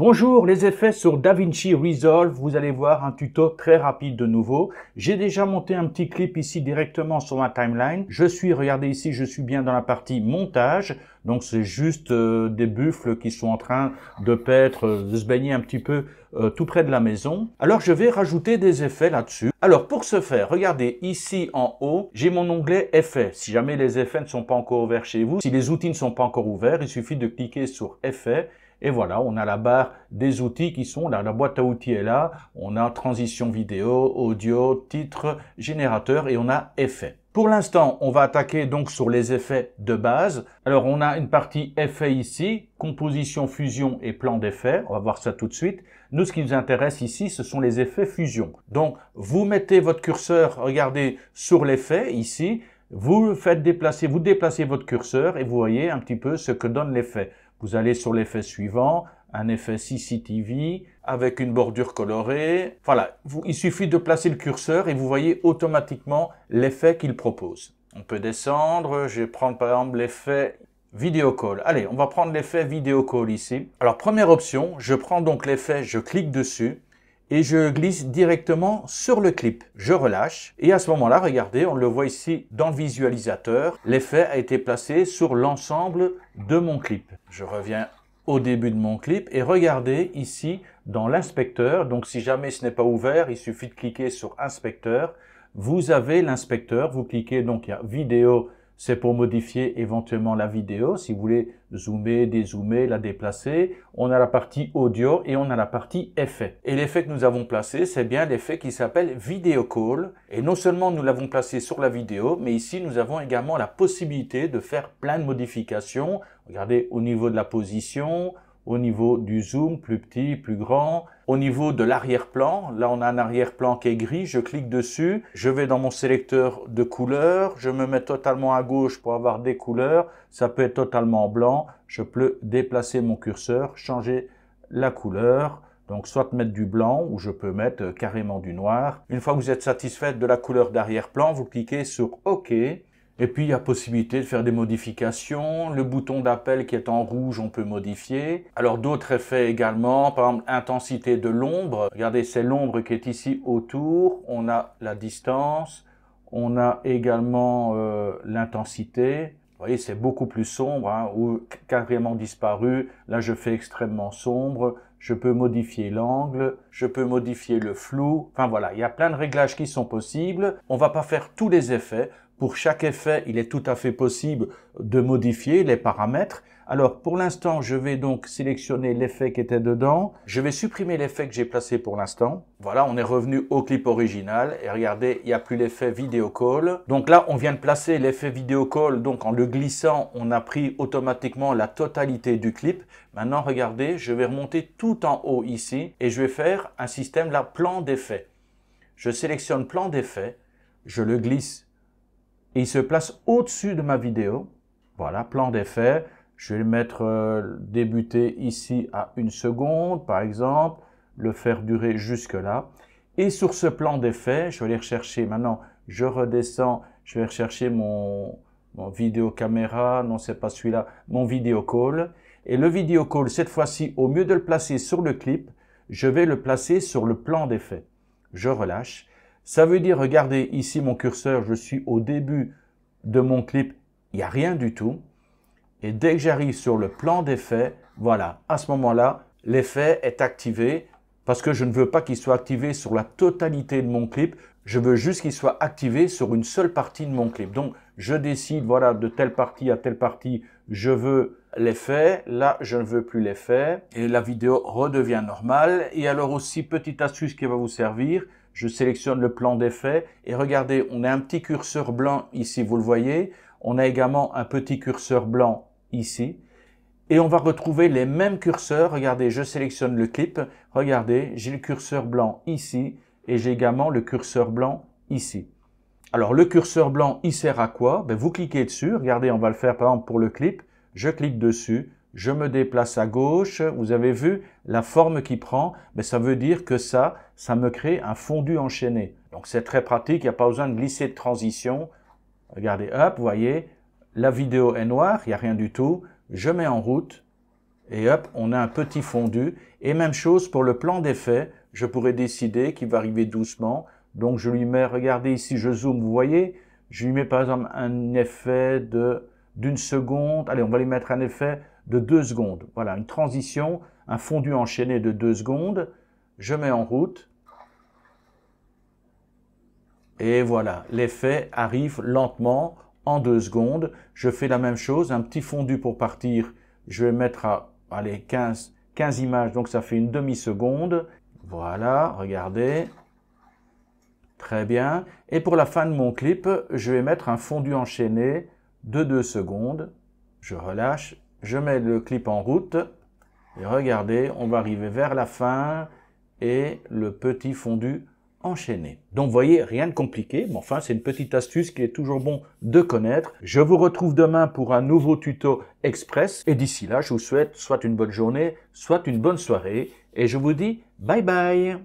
Bonjour, les effets sur DaVinci Resolve, vous allez voir un tuto très rapide de nouveau. J'ai déjà monté un petit clip ici directement sur ma timeline. Je suis, regardez ici, je suis bien dans la partie montage. Donc c'est juste euh, des buffles qui sont en train de paître, euh, de se baigner un petit peu euh, tout près de la maison. Alors je vais rajouter des effets là-dessus. Alors pour ce faire, regardez ici en haut, j'ai mon onglet effets. Si jamais les effets ne sont pas encore ouverts chez vous, si les outils ne sont pas encore ouverts, il suffit de cliquer sur effets et voilà, on a la barre des outils qui sont là. La boîte à outils est là. On a transition vidéo, audio, titre, générateur et on a effet. Pour l'instant, on va attaquer donc sur les effets de base. Alors, on a une partie effet ici, composition, fusion et plan d'effet. On va voir ça tout de suite. Nous, ce qui nous intéresse ici, ce sont les effets fusion. Donc, vous mettez votre curseur, regardez, sur l'effet ici. Vous faites déplacer, vous déplacez votre curseur et vous voyez un petit peu ce que donne l'effet. Vous allez sur l'effet suivant, un effet CCTV avec une bordure colorée. Voilà, il suffit de placer le curseur et vous voyez automatiquement l'effet qu'il propose. On peut descendre, je vais prendre par exemple l'effet vidéo call. Allez, on va prendre l'effet vidéo call ici. Alors première option, je prends donc l'effet, je clique dessus et je glisse directement sur le clip. Je relâche et à ce moment-là, regardez, on le voit ici dans le visualisateur, l'effet a été placé sur l'ensemble de mon clip. Je reviens au début de mon clip et regardez ici dans l'inspecteur, donc si jamais ce n'est pas ouvert, il suffit de cliquer sur inspecteur, vous avez l'inspecteur, vous cliquez donc il y a vidéo c'est pour modifier éventuellement la vidéo, si vous voulez zoomer, dézoomer, la déplacer. On a la partie audio et on a la partie effet. Et l'effet que nous avons placé, c'est bien l'effet qui s'appelle Video Call. Et non seulement nous l'avons placé sur la vidéo, mais ici nous avons également la possibilité de faire plein de modifications. Regardez au niveau de la position, au niveau du zoom, plus petit, plus grand. Au niveau de l'arrière-plan, là on a un arrière-plan qui est gris, je clique dessus, je vais dans mon sélecteur de couleurs, je me mets totalement à gauche pour avoir des couleurs, ça peut être totalement blanc, je peux déplacer mon curseur, changer la couleur, donc soit mettre du blanc ou je peux mettre carrément du noir. Une fois que vous êtes satisfaite de la couleur d'arrière-plan, vous cliquez sur OK et puis, il y a possibilité de faire des modifications. Le bouton d'appel qui est en rouge, on peut modifier. Alors, d'autres effets également. Par exemple, intensité de l'ombre. Regardez, c'est l'ombre qui est ici autour. On a la distance. On a également euh, l'intensité. Vous voyez, c'est beaucoup plus sombre hein, ou carrément disparu. Là, je fais extrêmement sombre. Je peux modifier l'angle, je peux modifier le flou. Enfin voilà, il y a plein de réglages qui sont possibles. On va pas faire tous les effets. Pour chaque effet, il est tout à fait possible de modifier les paramètres. Alors pour l'instant, je vais donc sélectionner l'effet qui était dedans. Je vais supprimer l'effet que j'ai placé pour l'instant. Voilà, on est revenu au clip original. Et regardez, il n'y a plus l'effet vidéo call. Donc là, on vient de placer l'effet vidéo call. Donc en le glissant, on a pris automatiquement la totalité du clip. Maintenant, regardez, je vais remonter tout en haut ici. Et je vais faire un système là, plan d'effet. Je sélectionne plan d'effet. Je le glisse et il se place au-dessus de ma vidéo. Voilà, plan d'effet. Je vais le mettre euh, débuter ici à une seconde, par exemple, le faire durer jusque-là. Et sur ce plan d'effet, je vais aller rechercher maintenant, je redescends, je vais rechercher mon, mon vidéo caméra, non c'est pas celui-là, mon vidéo call. Et le vidéo call, cette fois-ci, au mieux de le placer sur le clip, je vais le placer sur le plan d'effet. Je relâche ça veut dire, regardez ici mon curseur, je suis au début de mon clip, il n'y a rien du tout. Et dès que j'arrive sur le plan d'effet, voilà, à ce moment-là, l'effet est activé parce que je ne veux pas qu'il soit activé sur la totalité de mon clip, je veux juste qu'il soit activé sur une seule partie de mon clip. Donc, je décide, voilà, de telle partie à telle partie, je veux l'effet, là, je ne veux plus l'effet, et la vidéo redevient normale. Et alors aussi, petite astuce qui va vous servir, je sélectionne le plan d'effet et regardez, on a un petit curseur blanc ici, vous le voyez. On a également un petit curseur blanc ici. Et on va retrouver les mêmes curseurs. Regardez, je sélectionne le clip. Regardez, j'ai le curseur blanc ici et j'ai également le curseur blanc ici. Alors le curseur blanc, il sert à quoi ben, Vous cliquez dessus. Regardez, on va le faire par exemple pour le clip. Je clique dessus je me déplace à gauche, vous avez vu la forme qui prend, mais ça veut dire que ça, ça me crée un fondu enchaîné. Donc c'est très pratique, il n'y a pas besoin de glisser de transition. Regardez, hop, vous voyez, la vidéo est noire, il n'y a rien du tout, je mets en route, et hop, on a un petit fondu. Et même chose pour le plan d'effet, je pourrais décider qu'il va arriver doucement, donc je lui mets, regardez ici, je zoome, vous voyez, je lui mets par exemple un effet d'une seconde, allez, on va lui mettre un effet de 2 secondes. Voilà, une transition, un fondu enchaîné de deux secondes. Je mets en route. Et voilà, l'effet arrive lentement en deux secondes. Je fais la même chose, un petit fondu pour partir. Je vais mettre à allez, 15, 15 images, donc ça fait une demi-seconde. Voilà, regardez. Très bien. Et pour la fin de mon clip, je vais mettre un fondu enchaîné de 2 secondes. Je relâche je mets le clip en route. Et regardez, on va arriver vers la fin et le petit fondu enchaîné. Donc vous voyez, rien de compliqué, mais enfin c'est une petite astuce qui est toujours bon de connaître. Je vous retrouve demain pour un nouveau tuto express et d'ici là, je vous souhaite soit une bonne journée, soit une bonne soirée et je vous dis bye bye